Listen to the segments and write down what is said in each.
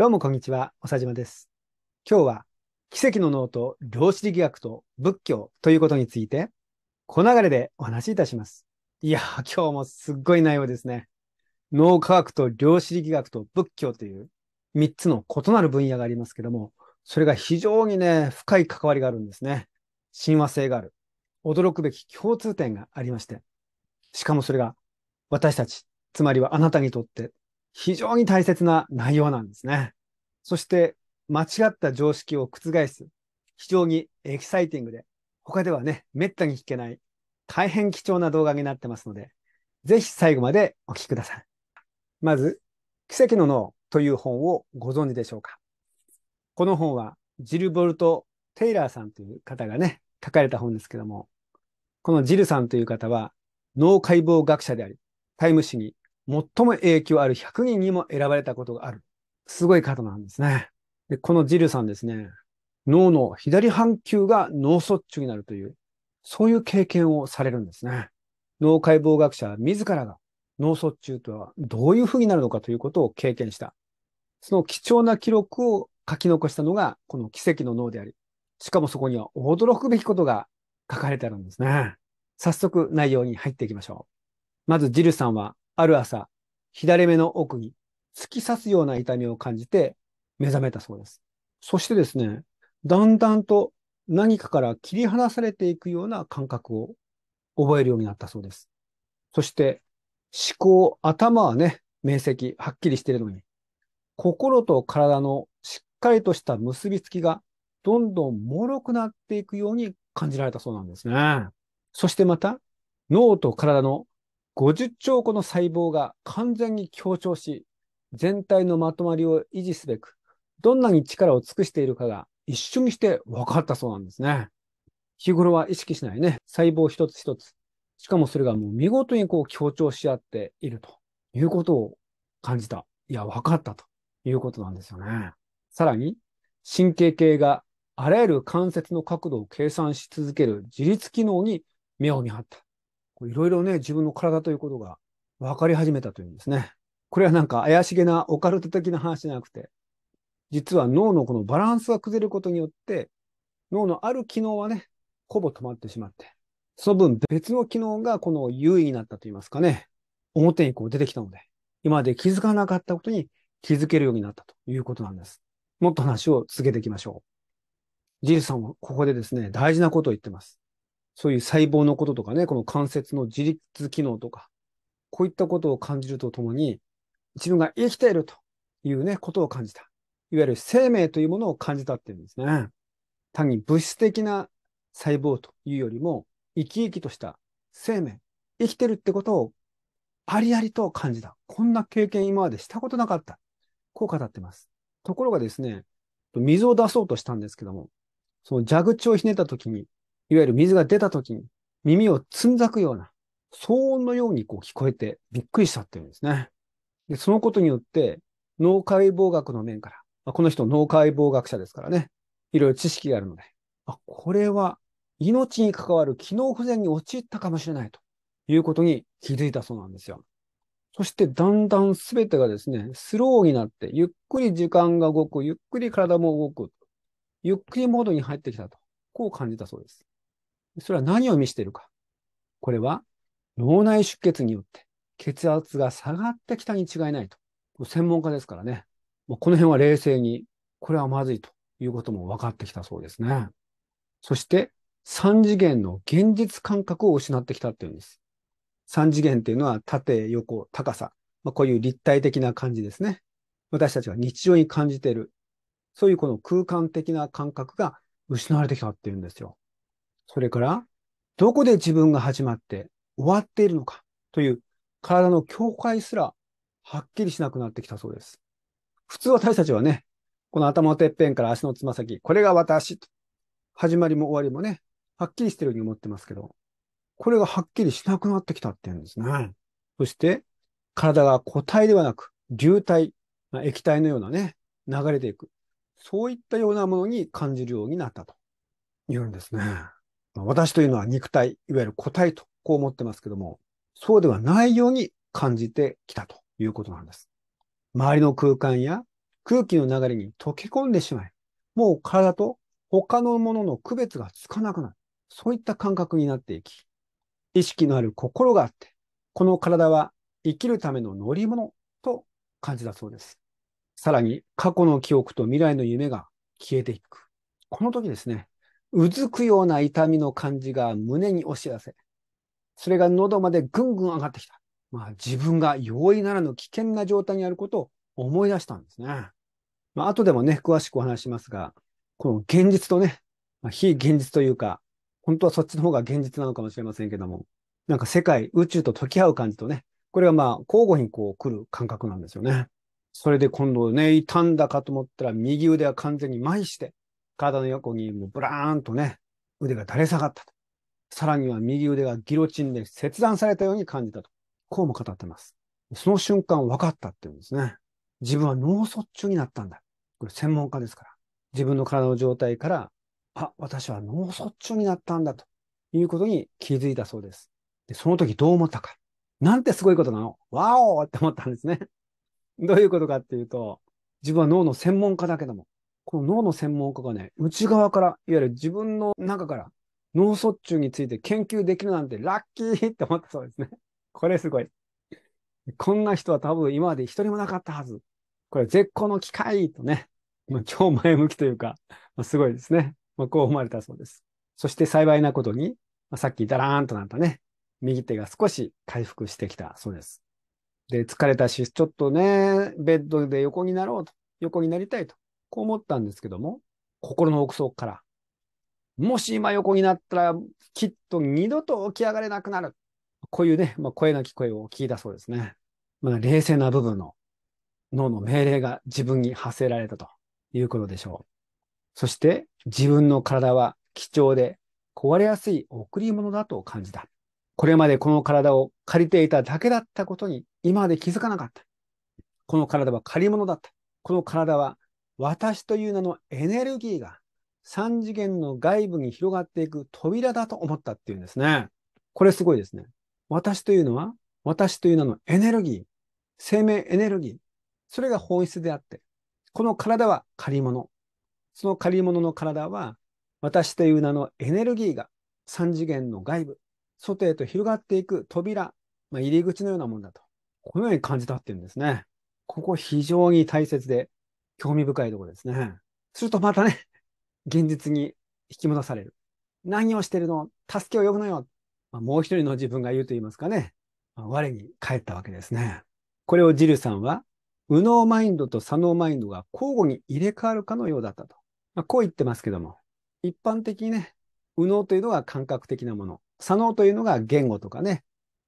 どうもこんにちは、おさじまです。今日は奇跡の脳と量子力学と仏教ということについて、小流れでお話しいたします。いや、今日もすっごい内容ですね。脳科学と量子力学と仏教という3つの異なる分野がありますけども、それが非常にね、深い関わりがあるんですね。親和性がある。驚くべき共通点がありまして。しかもそれが私たち、つまりはあなたにとって非常に大切な内容なんですね。そして、間違った常識を覆す、非常にエキサイティングで、他ではね、めったに聞けない、大変貴重な動画になってますので、ぜひ最後までお聴きください。まず、奇跡の脳という本をご存知でしょうかこの本は、ジル・ボルト・テイラーさんという方がね、書かれた本ですけども、このジルさんという方は、脳解剖学者であり、タイム誌に最も影響ある100人にも選ばれたことがある。すごい方なんですね。でこのジルさんですね、脳の左半球が脳卒中になるという、そういう経験をされるんですね。脳解剖学者自らが脳卒中とはどういうふうになるのかということを経験した。その貴重な記録を書き残したのが、この奇跡の脳であり、しかもそこには驚くべきことが書かれてあるんですね。早速内容に入っていきましょう。まずジルさんはある朝、左目の奥に突き刺すような痛みを感じて目覚めたそうです。そしてですね、だんだんと何かから切り離されていくような感覚を覚えるようになったそうです。そして、思考、頭はね、面積、はっきりしているのに、心と体のしっかりとした結びつきがどんどん脆くなっていくように感じられたそうなんですね。そしてまた、脳と体の50兆個の細胞が完全に強調し、全体のまとまりを維持すべく、どんなに力を尽くしているかが一瞬にして分かったそうなんですね。日頃は意識しないね、細胞一つ一つ。しかもそれがもう見事にこう強調し合っているということを感じた。いや、分かったということなんですよね。さらに、神経系があらゆる関節の角度を計算し続ける自律機能に目を見張った。いろいろね、自分の体ということが分かり始めたというんですね。これはなんか怪しげなオカルト的な話じゃなくて、実は脳のこのバランスが崩れることによって、脳のある機能はね、ほぼ止まってしまって、その分別の機能がこの優位になったと言いますかね、表にこう出てきたので、今まで気づかなかったことに気づけるようになったということなんです。もっと話を続けていきましょう。ジルさんはここでですね、大事なことを言ってます。そういう細胞のこととかね、この関節の自立機能とか、こういったことを感じるとともに、自分が生きているというね、ことを感じた。いわゆる生命というものを感じたっていうんですね。単に物質的な細胞というよりも、生き生きとした生命、生きてるってことをありありと感じた。こんな経験今までしたことなかった。こう語ってます。ところがですね、水を出そうとしたんですけども、その蛇口をひねった時にいわゆる水が出た時に耳をつんざくような、騒音のようにこう聞こえてびっくりしたっていうんですね。でそのことによって、脳解剖学の面から、まあ、この人脳解剖学者ですからね、いろいろ知識があるので、あ、これは命に関わる機能不全に陥ったかもしれないということに気づいたそうなんですよ。そしてだんだん全てがですね、スローになって、ゆっくり時間が動く、ゆっくり体も動く、ゆっくりモードに入ってきたと、こう感じたそうです。それは何を見しているか。これは脳内出血によって血圧が下がってきたに違いないと。専門家ですからね。もうこの辺は冷静に、これはまずいということも分かってきたそうですね。そして三次元の現実感覚を失ってきたっていうんです。三次元っていうのは縦、横、高さ。まあ、こういう立体的な感じですね。私たちが日常に感じている。そういうこの空間的な感覚が失われてきたっていうんですよ。それから、どこで自分が始まって終わっているのかという体の境界すらはっきりしなくなってきたそうです。普通私たちはね、この頭のてっぺんから足のつま先、これが私と、始まりも終わりもね、はっきりしてるように思ってますけど、これがはっきりしなくなってきたっていうんですね。そして、体が固体ではなく、流体、まあ、液体のようなね、流れていく。そういったようなものに感じるようになったというんですね。私というのは肉体、いわゆる個体とこう思ってますけども、そうではないように感じてきたということなんです。周りの空間や空気の流れに溶け込んでしまい、もう体と他のものの区別がつかなくなる。そういった感覚になっていき、意識のある心があって、この体は生きるための乗り物と感じたそうです。さらに過去の記憶と未来の夢が消えていく。この時ですね、うずくような痛みの感じが胸に押し出せ、それが喉までぐんぐん上がってきた。まあ、自分が容易ならぬ危険な状態にあることを思い出したんですね。まあ、後でもね、詳しくお話しますが、この現実とね、まあ、非現実というか、本当はそっちの方が現実なのかもしれませんけども、なんか世界、宇宙と解き合う感じとね、これがまあ交互にこう来る感覚なんですよね。それで今度ね、傷んだかと思ったら右腕は完全に麻痺して、体の横にブラーンとね、腕が垂れ下がったと。さらには右腕がギロチンで切断されたように感じたと。こうも語ってます。その瞬間分かったっていうんですね。自分は脳卒中になったんだ。これ専門家ですから。自分の体の状態から、あ、私は脳卒中になったんだということに気づいたそうです。でその時どう思ったか。なんてすごいことなのわおって思ったんですね。どういうことかっていうと、自分は脳の専門家だけども、この脳の専門家がね、内側から、いわゆる自分の中から脳卒中について研究できるなんてラッキーって思ったそうですね。これすごい。こんな人は多分今まで一人もなかったはず。これ絶好の機会とね、まあ、超前向きというか、まあ、すごいですね。まあ、こう思われたそうです。そして幸いなことに、まあ、さっきダラーンとなったね、右手が少し回復してきたそうです。で、疲れたし、ちょっとね、ベッドで横になろうと、横になりたいと。こう思ったんですけども、心の奥底から、もし今横になったら、きっと二度と起き上がれなくなる。こういうね、まあ、声なき声を聞いたそうですね。まあ、冷静な部分の脳の命令が自分に発せられたということでしょう。そして自分の体は貴重で壊れやすい贈り物だと感じた。これまでこの体を借りていただけだったことに今まで気づかなかった。この体は借り物だった。この体は私という名のエネルギーが3次元の外部に広がっていく扉だと思ったっていうんですね。これすごいですね。私というのは、私という名のエネルギー、生命エネルギー、それが本質であって、この体は借り物。その借り物の体は、私という名のエネルギーが3次元の外部、外へと広がっていく扉、まあ、入り口のようなものだと。このように感じたっていうんですね。ここ非常に大切で、興味深いところですね。するとまたね、現実に引き戻される。何をしてるの助けを呼ぶのよ、まあ、もう一人の自分が言うと言いますかね。まあ、我に返ったわけですね。これをジルさんは、右脳マインドと左脳マインドが交互に入れ替わるかのようだったと。まあ、こう言ってますけども、一般的にね、右脳というのは感覚的なもの、左脳というのが言語とかね、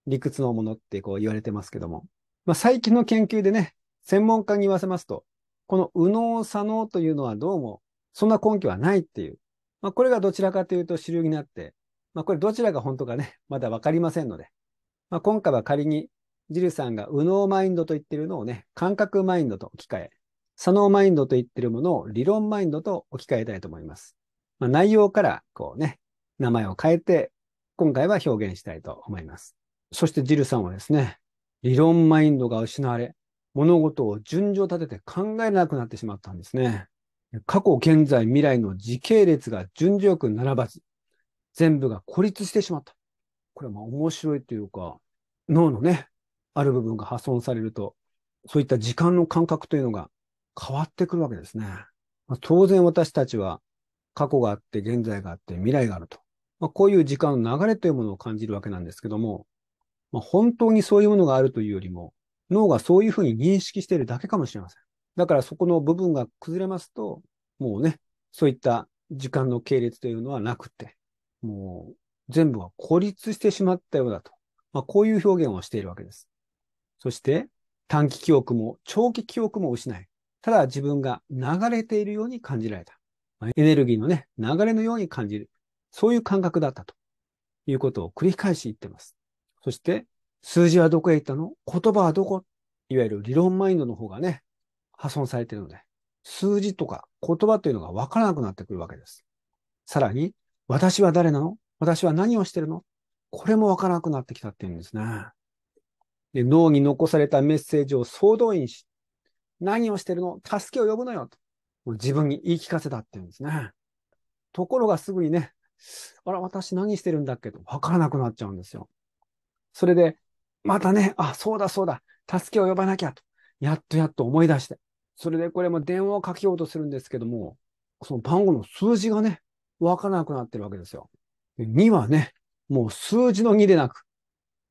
理屈のものってこう言われてますけども、まあ、最近の研究でね、専門家に言わせますと、この右脳左脳というのはどうも、そんな根拠はないっていう。まあ、これがどちらかというと主流になって、まあ、これどちらが本当かね、まだわかりませんので、まあ、今回は仮に、ジルさんが右脳マインドと言っているのをね、感覚マインドと置き換え、左脳マインドと言っているものを理論マインドと置き換えたいと思います。まあ、内容から、こうね、名前を変えて、今回は表現したいと思います。そしてジルさんはですね、理論マインドが失われ、物事を順序立てて考えなくなってしまったんですね。過去、現在、未来の時系列が順序よく並ばず、全部が孤立してしまった。これはまあ面白いというか、脳のね、ある部分が破損されると、そういった時間の感覚というのが変わってくるわけですね。まあ、当然私たちは過去があって、現在があって、未来があると。まあ、こういう時間の流れというものを感じるわけなんですけども、まあ、本当にそういうものがあるというよりも、脳がそういうふうに認識しているだけかもしれません。だからそこの部分が崩れますと、もうね、そういった時間の系列というのはなくて、もう全部は孤立してしまったようだと。まあ、こういう表現をしているわけです。そして、短期記憶も長期記憶も失い、ただ自分が流れているように感じられた。まあ、エネルギーのね、流れのように感じる。そういう感覚だったということを繰り返し言ってます。そして、数字はどこへ行ったの言葉はどこいわゆる理論マインドの方がね、破損されているので、数字とか言葉というのがわからなくなってくるわけです。さらに、私は誰なの私は何をしてるのこれもわからなくなってきたっていうんですね。で脳に残されたメッセージを総動員し、何をしてるの助けを呼ぶのよと。もう自分に言い聞かせたっていうんですね。ところがすぐにね、あら、私何してるんだっけとわからなくなっちゃうんですよ。それでまたね、あ、そうだそうだ、助けを呼ばなきゃと、やっとやっと思い出して、それでこれも電話をかけようとするんですけども、その番号の数字がね、わからなくなってるわけですよ。2はね、もう数字の2でなく、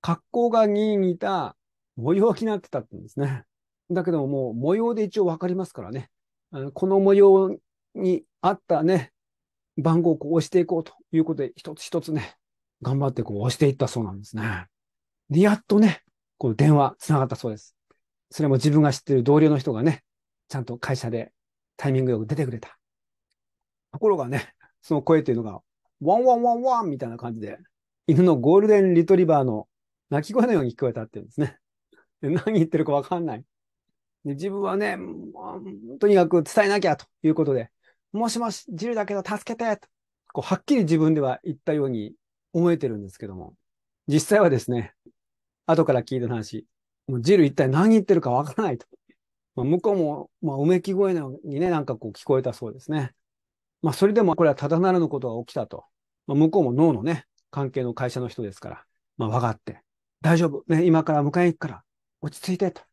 格好が2に似た模様になってたってんですね。だけどもう模様で一応わかりますからね。この模様に合ったね、番号をこう押していこうということで、一つ一つね、頑張ってこう押していったそうなんですね。で、やっとね、こう電話繋がったそうです。それも自分が知ってる同僚の人がね、ちゃんと会社でタイミングよく出てくれた。ところがね、その声というのが、ワンワンワンワンみたいな感じで、犬のゴールデンリトリバーの鳴き声のように聞こえたっていうんですね。何言ってるかわかんない。で自分はね、とにかく伝えなきゃということで、もしもし、ジルだけど助けてとこうはっきり自分では言ったように思えてるんですけども、実際はですね、後から聞いた話、もうジル一体何言ってるかわからないと。まあ、向こうも、まあ、うめき声のにね、なんかこう聞こえたそうですね。まあ、それでもこれはただならぬことが起きたと。まあ、向こうも脳のね、関係の会社の人ですから、まあ、分かって、大丈夫、ね、今から迎えに行くから、落ち着いて、と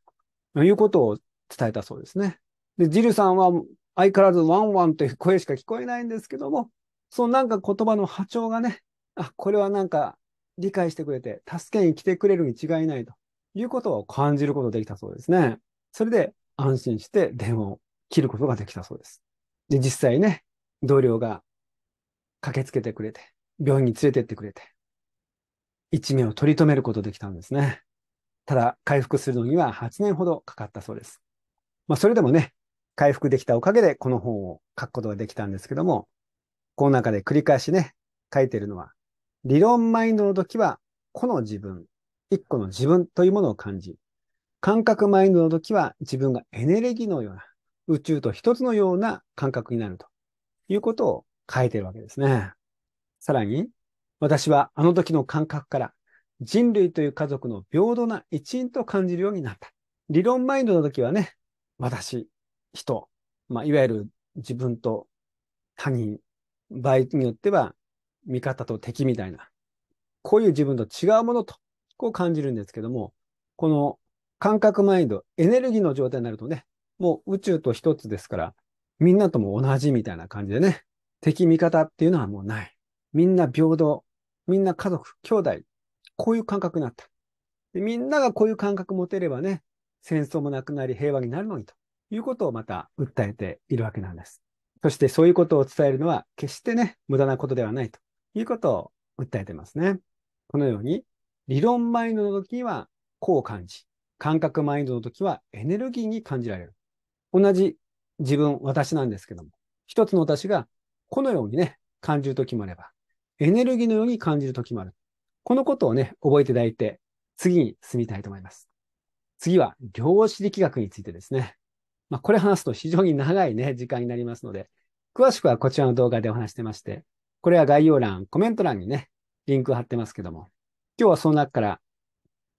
いうことを伝えたそうですね。で、ジルさんは相変わらずワンワンという声しか聞こえないんですけども、そのなんか言葉の波長がね、あ、これはなんか理解してくれて、助けに来てくれるに違いないということを感じることできたそうですね。それで安心して電話を切ることができたそうです。で、実際ね、同僚が駆けつけてくれて、病院に連れてってくれて、一命を取り留めることできたんですね。ただ、回復するのには8年ほどかかったそうです。まあ、それでもね、回復できたおかげでこの本を書くことができたんですけども、この中で繰り返しね、書いてるのは、理論マインドの時は、個の自分、一個の自分というものを感じ、感覚マインドの時は自分がエネルギーのような、宇宙と一つのような感覚になるということを書いてるわけですね。さらに、私はあの時の感覚から人類という家族の平等な一員と感じるようになった。理論マインドの時はね、私、人、まあ、いわゆる自分と他人、場合によっては味方と敵みたいな、こういう自分と違うものと、こう感じるんですけども、この感覚マインド、エネルギーの状態になるとね、もう宇宙と一つですから、みんなとも同じみたいな感じでね、敵味方っていうのはもうない。みんな平等。みんな家族、兄弟。こういう感覚になった。でみんながこういう感覚持てればね、戦争もなくなり平和になるのにということをまた訴えているわけなんです。そしてそういうことを伝えるのは決してね、無駄なことではないということを訴えてますね。このように、理論マインドの時はこう感じ、感覚マインドの時はエネルギーに感じられる。同じ自分、私なんですけども、一つの私がこのようにね、感じる時もあれば、エネルギーのように感じる時もある。このことをね、覚えていただいて、次に進みたいと思います。次は、量子力学についてですね。まあ、これ話すと非常に長いね、時間になりますので、詳しくはこちらの動画でお話してまして、これは概要欄、コメント欄にね、リンク貼ってますけども、今日はその中から、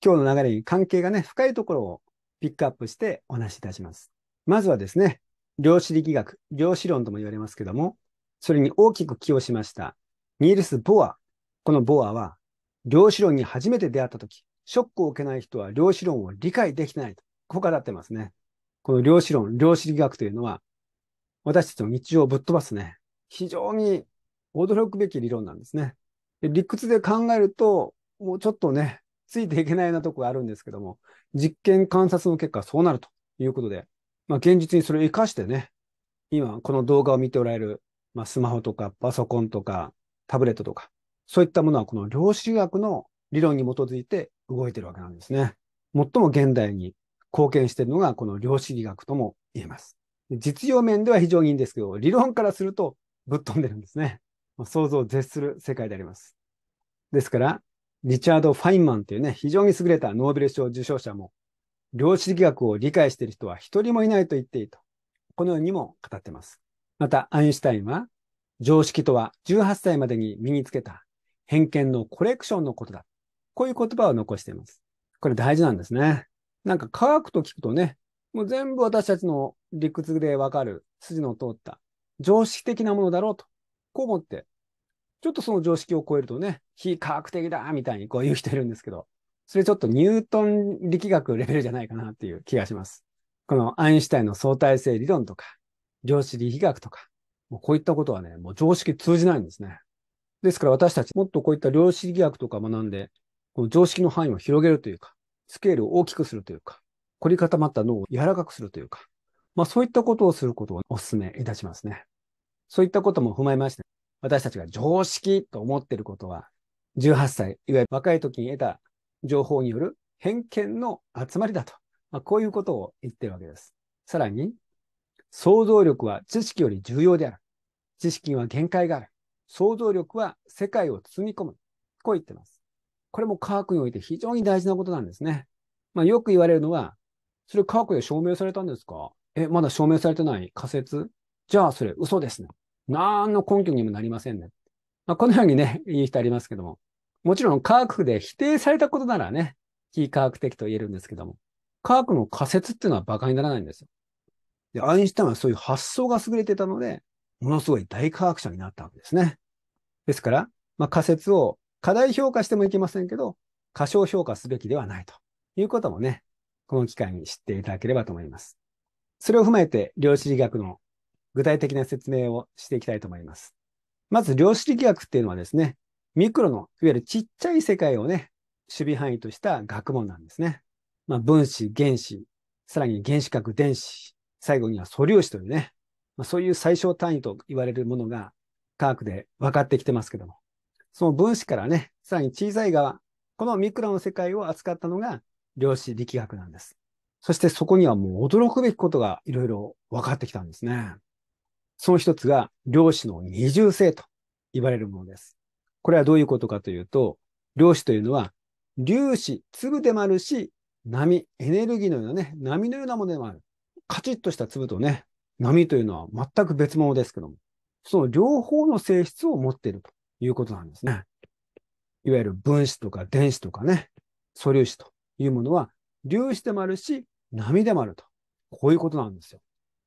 今日の流れに関係がね、深いところをピックアップしてお話しいたします。まずはですね、量子力学、量子論とも言われますけども、それに大きく寄与しました、ニールス・ボア。このボアは、量子論に初めて出会ったとき、ショックを受けない人は量子論を理解できないと、ここ語ってますね。この量子論、量子力学というのは、私たちの日常をぶっ飛ばすね、非常に驚くべき理論なんですね。理屈で考えると、もうちょっとね、ついていけないなとこがあるんですけども、実験観察の結果そうなるということで、まあ、現実にそれを活かしてね、今この動画を見ておられる、まあ、スマホとかパソコンとかタブレットとか、そういったものはこの量子学の理論に基づいて動いてるわけなんですね。最も現代に貢献しているのがこの量子学とも言えます。実用面では非常にいいんですけど、理論からするとぶっ飛んでるんですね。想像を絶する世界であります。ですから、リチャード・ファインマンというね、非常に優れたノーベル賞受賞者も、量子力学を理解している人は一人もいないと言っていいと、このようにも語っています。また、アインシュタインは、常識とは18歳までに身につけた偏見のコレクションのことだ。こういう言葉を残しています。これ大事なんですね。なんか科学と聞くとね、もう全部私たちの理屈でわかる筋の通った常識的なものだろうとう思って、ちょっとその常識を超えるとね、非科学的だみたいにこう言う人いるんですけど、それちょっとニュートン力学レベルじゃないかなっていう気がします。このアインシュタインの相対性理論とか、量子力学とか、もうこういったことはね、もう常識通じないんですね。ですから私たちもっとこういった量子力学とか学んで、この常識の範囲を広げるというか、スケールを大きくするというか、凝り固まった脳を柔らかくするというか、まあそういったことをすることをお勧めいたしますね。そういったことも踏まえまして、私たちが常識と思っていることは、18歳、いわゆる若い時に得た情報による偏見の集まりだと。まあ、こういうことを言ってるわけです。さらに、想像力は知識より重要である。知識には限界がある。想像力は世界を包み込む。こう言ってます。これも科学において非常に大事なことなんですね。まあ、よく言われるのは、それ科学で証明されたんですかえ、まだ証明されてない仮説じゃあそれ嘘ですね。何の根拠にもなりませんね。まあ、このようにね、言う人ありますけども。もちろん科学で否定されたことならね、非科学的と言えるんですけども、科学の仮説っていうのは馬鹿にならないんですよ。で、アインシュタインはそういう発想が優れてたので、ものすごい大科学者になったわけですね。ですから、まあ、仮説を過大評価してもいけませんけど、過小評価すべきではないということもね、この機会に知っていただければと思います。それを踏まえて、量子力学の具体的な説明をしていきたいと思います。まず、量子力学っていうのはですね、ミクロの、いわゆるちっちゃい世界をね、守備範囲とした学問なんですね。まあ、分子、原子、さらに原子核、電子、最後には素粒子というね、まあ、そういう最小単位と言われるものが科学で分かってきてますけども、その分子からね、さらに小さい側、このミクロの世界を扱ったのが量子力学なんです。そしてそこにはもう驚くべきことがいろいろ分かってきたんですね。その一つが量子の二重性と言われるものです。これはどういうことかというと、量子というのは粒子、粒でもあるし、波、エネルギーのようなね、波のようなものでもある。カチッとした粒とね、波というのは全く別物ですけども、その両方の性質を持っているということなんですね。いわゆる分子とか電子とかね、素粒子というものは、粒子でもあるし、波でもあると。こういうことなんですよ。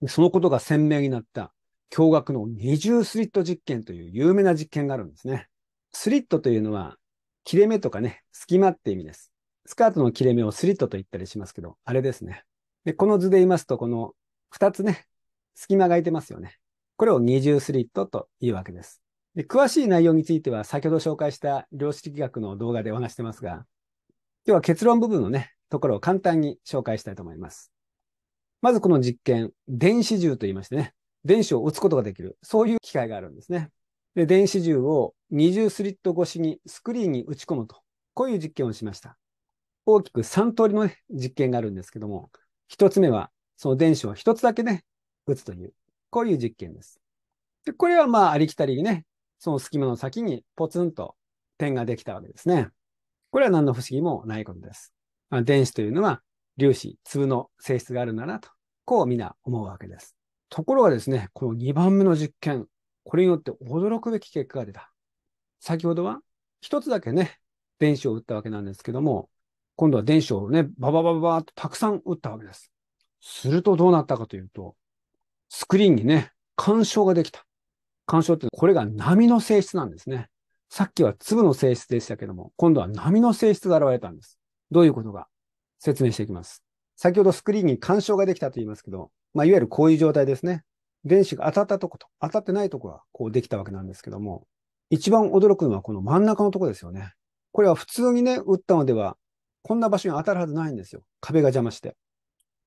そのことが鮮明になった驚愕の二重スリット実験という有名な実験があるんですね。スリットというのは、切れ目とかね、隙間って意味です。スカートの切れ目をスリットと言ったりしますけど、あれですね。で、この図で言いますと、この二つね、隙間が空いてますよね。これを二重スリットというわけです。で詳しい内容については、先ほど紹介した量子力学の動画でお話してますが、今日は結論部分のね、ところを簡単に紹介したいと思います。まずこの実験、電子銃と言いましてね、電子を打つことができる。そういう機械があるんですね。で電子銃を二重スリット越しにスクリーンに打ち込むと。こういう実験をしました。大きく3通りの、ね、実験があるんですけども、1つ目は、その電子を1つだけね、打つという、こういう実験です。で、これはまあ、ありきたりにね、その隙間の先にポツンと点ができたわけですね。これは何の不思議もないことです。電子というのは粒子、粒の性質があるんだなと、こう皆思うわけです。ところがですね、この2番目の実験、これによって驚くべき結果が出た。先ほどは一つだけね、電子を打ったわけなんですけども、今度は電子をね、バババババーとたくさん打ったわけです。するとどうなったかというと、スクリーンにね、干渉ができた。干渉ってこれが波の性質なんですね。さっきは粒の性質でしたけども、今度は波の性質が現れたんです。どういうことか説明していきます。先ほどスクリーンに干渉ができたと言いますけど、まあ、いわゆるこういう状態ですね。電子が当たったとこと、当たってないとこがこうできたわけなんですけども、一番驚くのはこの真ん中のとこですよね。これは普通にね、打ったのでは、こんな場所に当たるはずないんですよ。壁が邪魔して。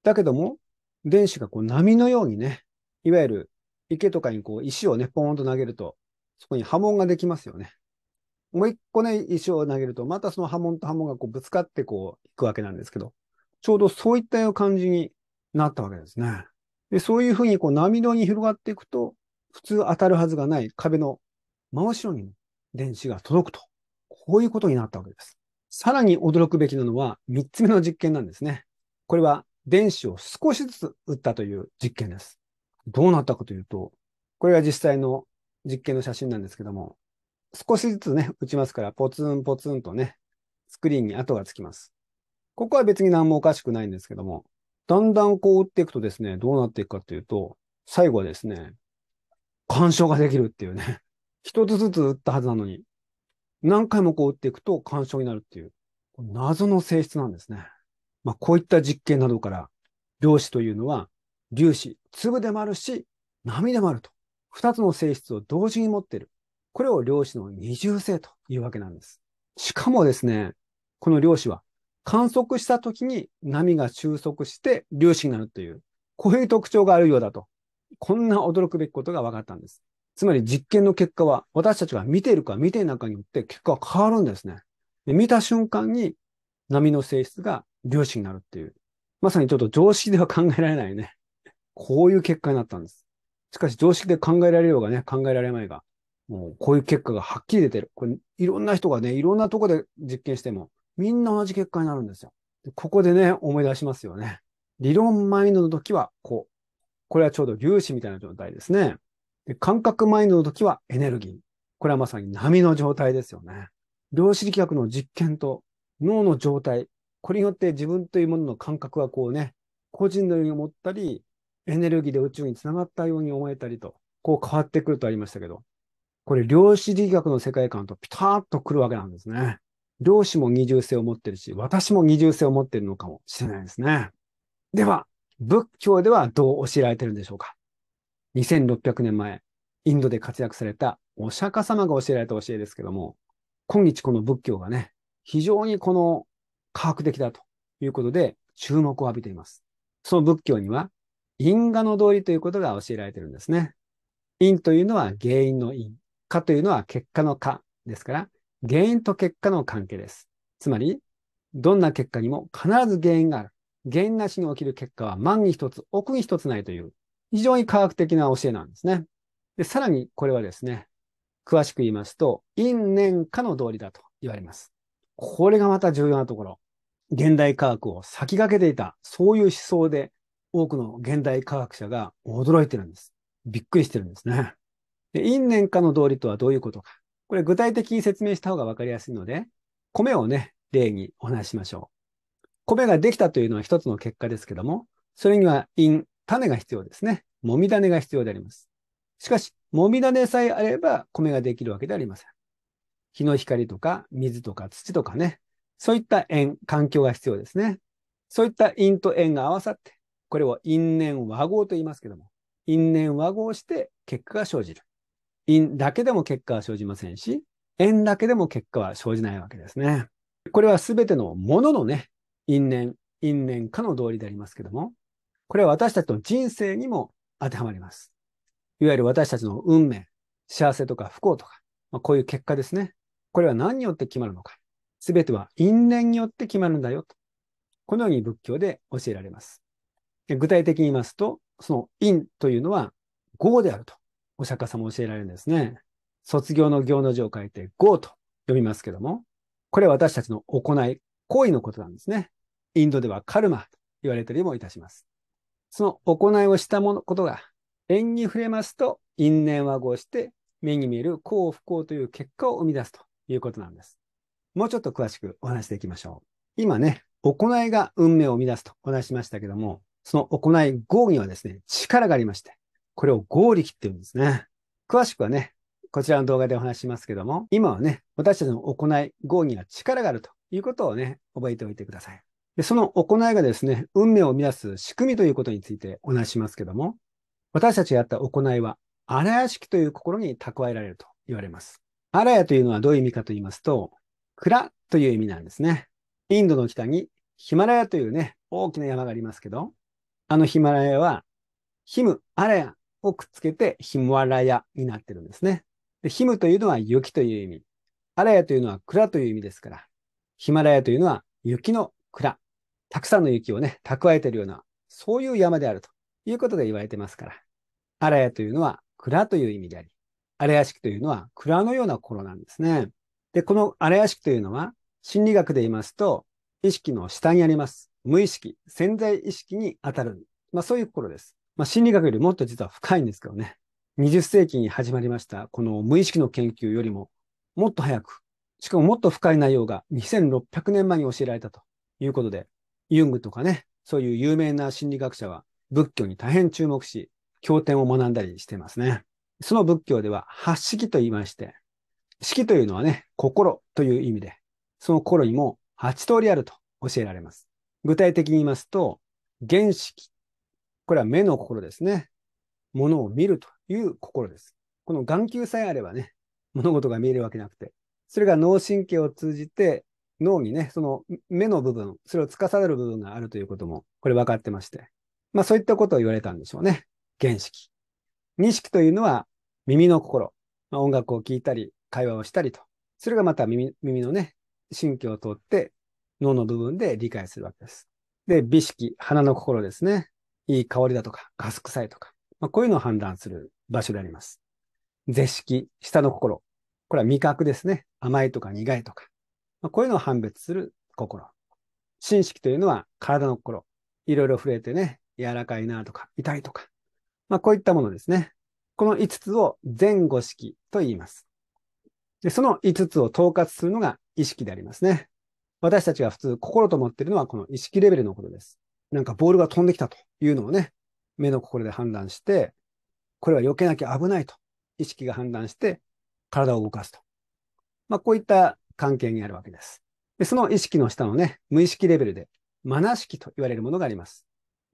だけども、電子がこう波のようにね、いわゆる池とかにこう石をね、ポーンと投げると、そこに波紋ができますよね。もう一個ね、石を投げると、またその波紋と波紋がこうぶつかってこう行くわけなんですけど、ちょうどそういった感じになったわけですね。でそういうふうにこう波動に広がっていくと、普通当たるはずがない壁の真後ろに電子が届くと。こういうことになったわけです。さらに驚くべきなのは3つ目の実験なんですね。これは電子を少しずつ打ったという実験です。どうなったかというと、これが実際の実験の写真なんですけども、少しずつね、打ちますから、ポツンポツンとね、スクリーンに跡がつきます。ここは別に何もおかしくないんですけども、だんだんこう打っていくとですね、どうなっていくかっていうと、最後はですね、干渉ができるっていうね。一つずつ打ったはずなのに、何回もこう打っていくと干渉になるっていう、謎の性質なんですね。まあ、こういった実験などから、量子というのは、粒子、粒でもあるし、波でもあると。二つの性質を同時に持っている。これを量子の二重性というわけなんです。しかもですね、この量子は観測したときに波が収束して粒子になるという、こういう特徴があるようだと。こんな驚くべきことが分かったんです。つまり実験の結果は私たちが見ているか見ていないかによって結果は変わるんですね。で見た瞬間に波の性質が粒子になるっていう。まさにちょっと常識では考えられないね。こういう結果になったんです。しかし常識で考えられようがね、考えられないが、もうこういう結果がはっきり出てる。これいろんな人がね、いろんなとこで実験しても、みんな同じ結果になるんですよ。ここでね、思い出しますよね。理論マインドの時はこう。これはちょうど粒子みたいな状態ですね。で感覚マインドの時はエネルギー。これはまさに波の状態ですよね。量子力学の実験と脳の状態。これによって自分というものの感覚はこうね、個人のように思ったり、エネルギーで宇宙につながったように思えたりと、こう変わってくるとありましたけど、これ量子力学の世界観とピターッとくるわけなんですね。漁師も二重性を持ってるし、私も二重性を持ってるのかもしれないですね。では、仏教ではどう教えられてるんでしょうか ?2600 年前、インドで活躍されたお釈迦様が教えられた教えですけども、今日この仏教がね、非常にこの科学的だということで注目を浴びています。その仏教には因果の道理ということが教えられてるんですね。因というのは原因の因、果というのは結果の果ですから、原因と結果の関係です。つまり、どんな結果にも必ず原因がある。原因なしに起きる結果は万に一つ、奥に一つないという、非常に科学的な教えなんですね。で、さらにこれはですね、詳しく言いますと、因縁化の道理だと言われます。これがまた重要なところ。現代科学を先駆けていた、そういう思想で多くの現代科学者が驚いてるんです。びっくりしてるんですね。で因縁化の道理とはどういうことか。これ具体的に説明した方が分かりやすいので、米をね、例にお話ししましょう。米ができたというのは一つの結果ですけども、それには因、種が必要ですね。もみ種が必要であります。しかし、もみ種さえあれば米ができるわけではありません。日の光とか水とか土とかね、そういった縁、環境が必要ですね。そういった因と縁が合わさって、これを因縁和合と言いますけども、因縁和合して結果が生じる。因だけでも結果は生じませんし、縁だけでも結果は生じないわけですね。これはすべてのもののね、因縁、因縁かの道理でありますけども、これは私たちの人生にも当てはまります。いわゆる私たちの運命、幸せとか不幸とか、まあ、こういう結果ですね。これは何によって決まるのか。すべては因縁によって決まるんだよと。このように仏教で教えられます。具体的に言いますと、その因というのは業であると。お釈迦様教えられるんですね。卒業の行の字を書いて、業と読みますけども、これは私たちの行い、行為のことなんですね。インドではカルマと言われたりもいたします。その行いをしたものことが、縁に触れますと、因縁和合して、目に見える幸不幸という結果を生み出すということなんです。もうちょっと詳しくお話していきましょう。今ね、行いが運命を生み出すとお話しましたけども、その行い、業にはですね、力がありまして、これを合力って言うんですね。詳しくはね、こちらの動画でお話しますけども、今はね、私たちの行い、合には力があるということをね、覚えておいてください。でその行いがですね、運命を生み出す仕組みということについてお話しますけども、私たちがやった行いは、荒屋式という心に蓄えられると言われます。荒屋というのはどういう意味かと言いますと、蔵という意味なんですね。インドの北にヒマラヤというね、大きな山がありますけど、あのヒマラヤは、ヒム、アラヤをくっつけてヒムアラヤになってるんですね。でヒムというのは雪という意味。アラヤというのは蔵という意味ですから、ヒマラヤというのは雪の蔵。たくさんの雪をね、蓄えているような、そういう山であるということで言われてますから、アラヤというのは蔵という意味であり、アラヤ式というのは蔵のような頃なんですね。で、このアラヤ式というのは、心理学で言いますと、意識の下にあります。無意識、潜在意識に当たる。まあそういう頃です。まあ、心理学よりもっと実は深いんですけどね。20世紀に始まりました、この無意識の研究よりも、もっと早く、しかももっと深い内容が2600年前に教えられたということで、ユングとかね、そういう有名な心理学者は仏教に大変注目し、経典を学んだりしてますね。その仏教では、八式と言いまして、式というのはね、心という意味で、その心にも8通りあると教えられます。具体的に言いますと、原式、これは目の心ですね。ものを見るという心です。この眼球さえあればね、物事が見えるわけなくて、それが脳神経を通じて脳にね、その目の部分、それを司る部分があるということも、これ分かってまして、まあそういったことを言われたんでしょうね。原式。認識というのは耳の心、まあ、音楽を聴いたり、会話をしたりと、それがまた耳耳のね、神経を通って脳の部分で理解するわけです。で、美識、鼻の心ですね。いい香りだとか、ガス臭いとか、まあ、こういうのを判断する場所であります。絶色、下の心。これは味覚ですね。甘いとか苦いとか。まあ、こういうのを判別する心。心識というのは体の心。いろいろ触れてね、柔らかいなとか、痛いとか。まあ、こういったものですね。この5つを前後式と言います。で、その5つを統括するのが意識でありますね。私たちが普通心と思っているのはこの意識レベルのことです。なんかボールが飛んできたというのをね、目の心で判断して、これは避けなきゃ危ないと意識が判断して、体を動かすと。まあ、こういった関係にあるわけです。でその意識の下のね、無意識レベルで、マナ式と言われるものがあります。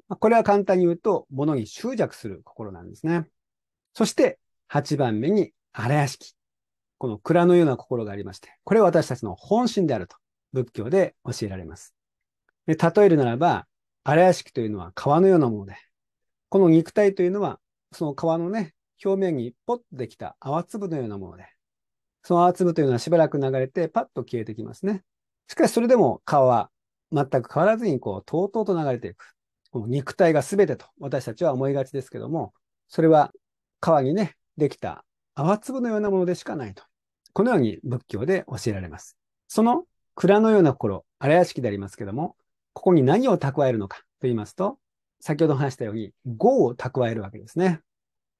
まあ、これは簡単に言うと、物に執着する心なんですね。そして、8番目に、荒屋敷。この蔵のような心がありまして、これは私たちの本心であると、仏教で教えられます。で例えるならば、荒屋敷というのは川のようなもので、この肉体というのは、その川のね、表面にポッとできた泡粒のようなもので、その泡粒というのはしばらく流れてパッと消えてきますね。しかしそれでも川は全く変わらずにこう、とうとうと流れていく。この肉体が全てと私たちは思いがちですけども、それは川にね、できた泡粒のようなものでしかないと。このように仏教で教えられます。その蔵のような心、荒屋敷でありますけども、ここに何を蓄えるのかと言いますと、先ほど話したように、業を蓄えるわけですね。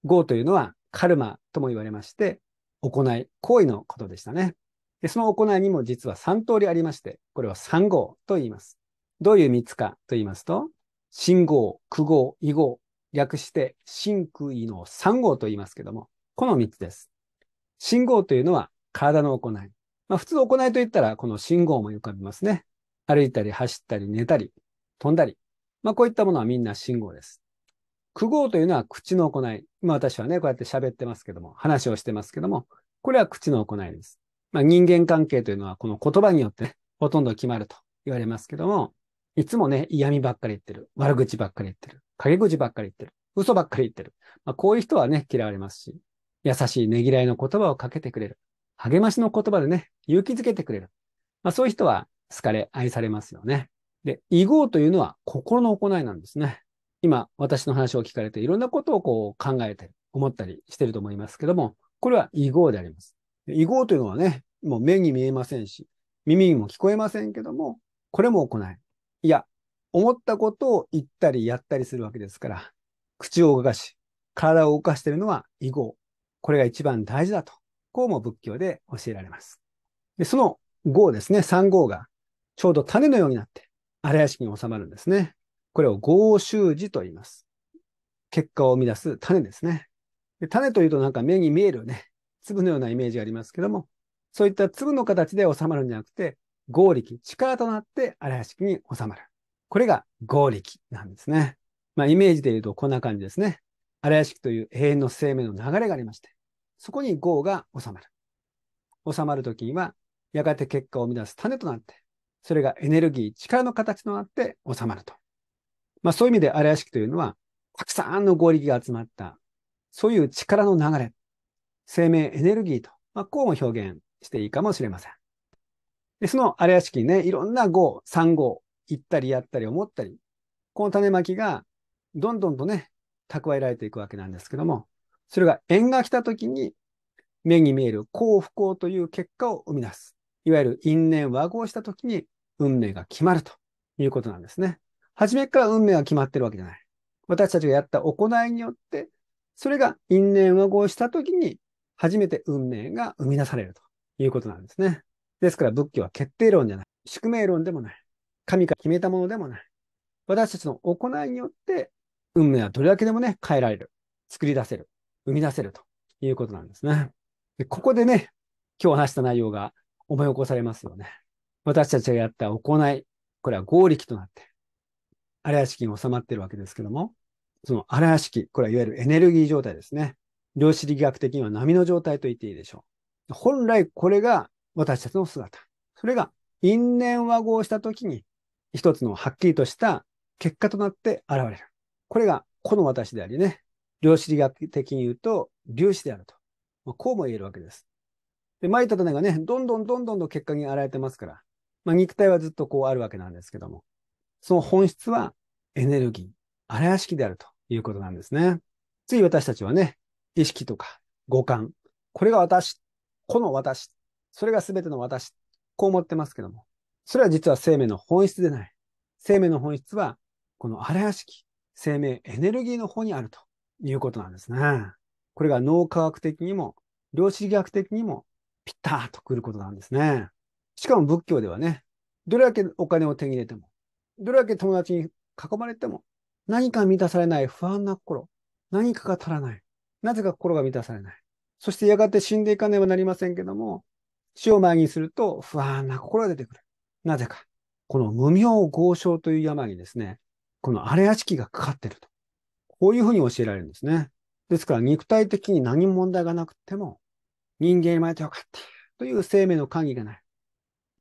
業というのはカルマとも言われまして、行い、行為のことでしたね。でその行いにも実は3通りありまして、これを3号と言います。どういう3つかと言いますと、信号、苦号、異号、略して真空異の3号と言いますけども、この3つです。信号というのは体の行い。まあ、普通行いと言ったら、この信号も浮かびますね。歩いたり走ったり寝たり飛んだり、まあこういったものはみんな信号です。苦号というのは口の行い。まあ私はね、こうやって喋ってますけども、話をしてますけども、これは口の行いです。まあ人間関係というのはこの言葉によって、ね、ほとんど決まると言われますけども、いつもね、嫌味ばっかり言ってる。悪口ばっかり言ってる。陰口ばっかり言ってる。嘘ばっかり言ってる。まあこういう人はね、嫌われますし、優しいねぎらいの言葉をかけてくれる。励ましの言葉でね、勇気づけてくれる。まあそういう人は好かれ、愛されますよね。で、異業というのは心の行いなんですね。今、私の話を聞かれて、いろんなことをこう考えて、思ったりしてると思いますけども、これは異業であります。異業というのはね、もう目に見えませんし、耳にも聞こえませんけども、これも行い。いや、思ったことを言ったりやったりするわけですから、口を動かし、体を動かしているのは異業。これが一番大事だと。こうも仏教で教えられます。でその業ですね、三業がちょうど種のようになって、荒屋敷に収まるんですね。これを合衆寺と言います。結果を生み出す種ですね。で種というとなんか目に見えるね、粒のようなイメージがありますけども、そういった粒の形で収まるんじゃなくて、合力、力となって荒屋敷に収まる。これが合力なんですね。まあ、イメージで言うとこんな感じですね。荒屋敷という永遠の生命の流れがありまして、そこに合が収まる。収まるときには、やがて結果を生み出す種となって、それがエネルギー、力の形となって収まると。まあそういう意味で荒屋敷というのは、たくさんの合力が集まった、そういう力の流れ、生命エネルギーと、まあこうも表現していいかもしれません。でその荒屋敷にね、いろんな号、三号、行ったりやったり思ったり、この種まきがどんどんとね、蓄えられていくわけなんですけども、それが縁が来た時に目に見える幸不幸という結果を生み出す。いわゆる因縁和合した時に運命が決まるということなんですね。初めから運命が決まってるわけじゃない。私たちがやった行いによって、それが因縁和合した時に初めて運命が生み出されるということなんですね。ですから仏教は決定論じゃない。宿命論でもない。神から決めたものでもない。私たちの行いによって運命はどれだけでもね、変えられる。作り出せる。生み出せるということなんですね。でここでね、今日話した内容が思い起こされますよね。私たちがやった行い、これは合力となって、荒屋敷に収まってるわけですけども、その荒屋敷、これはいわゆるエネルギー状態ですね。量子力学的には波の状態と言っていいでしょう。本来これが私たちの姿。それが因縁和合した時に一つのはっきりとした結果となって現れる。これがこの私でありね、量子力学的に言うと粒子であると。まあ、こうも言えるわけです。で、まいた種がね、どんどんどんどんどん結果に現れてますから、まあ、肉体はずっとこうあるわけなんですけども、その本質はエネルギー、荒屋敷であるということなんですね。つい私たちはね、意識とか五感、これが私、この私、それが全ての私、こう思ってますけども、それは実は生命の本質でない。生命の本質は、この荒屋敷、生命エネルギーの方にあるということなんですね。これが脳科学的にも、量子学的にもピターとくることなんですね。しかも仏教ではね、どれだけお金を手に入れても、どれだけ友達に囲まれても、何か満たされない不安な心、何かが足らない。なぜか心が満たされない。そしてやがて死んでいかねばなりませんけども、死を前にすると不安な心が出てくる。なぜか、この無名豪唱という病にですね、この荒れ屋敷がかかっていると。こういうふうに教えられるんですね。ですから肉体的に何問題がなくても、人間に生まれてよかったという生命の鍵がない。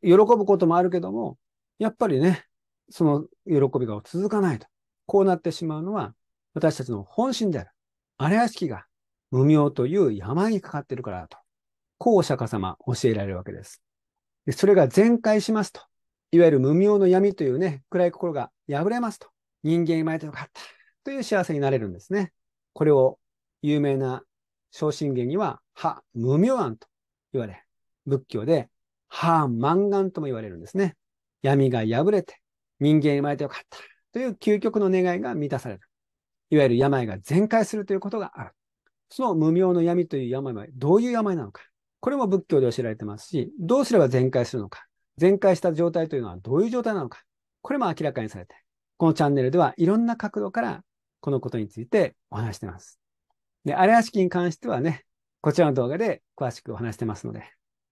喜ぶこともあるけども、やっぱりね、その喜びが続かないと。こうなってしまうのは、私たちの本心である。あれ屋敷が無名という病にかかっているからだと。こうお釈迦様教えられるわけです。でそれが全開しますと。いわゆる無名の闇というね、暗い心が破れますと。人間生まれてよかったという幸せになれるんですね。これを有名な昇進源には、は、無明暗と言われ、仏教で、は、満願とも言われるんですね。闇が破れて、人間に生まれてよかったという究極の願いが満たされる。いわゆる病が全開するということがある。その無明の闇という病はどういう病なのか。これも仏教で教えられてますし、どうすれば全開するのか。全開した状態というのはどういう状態なのか。これも明らかにされて、このチャンネルではいろんな角度からこのことについてお話しています。で、あれア式に関してはね、こちらの動画で詳しくお話してますので、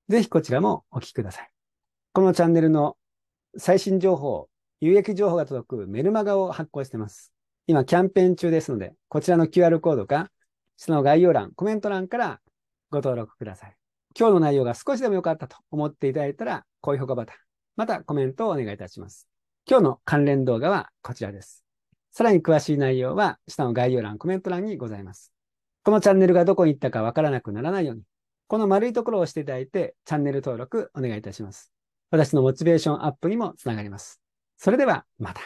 ぜひこちらもお聞きください。このチャンネルの最新情報、有益情報が届くメルマガを発行してます。今、キャンペーン中ですので、こちらの QR コードか、下の概要欄、コメント欄からご登録ください。今日の内容が少しでも良かったと思っていただいたら、高評価ボタン、またコメントをお願いいたします。今日の関連動画はこちらです。さらに詳しい内容は、下の概要欄、コメント欄にございます。このチャンネルがどこに行ったかわからなくならないように、この丸いところを押していただいて、チャンネル登録お願いいたします。私のモチベーションアップにもつながります。それでは、また。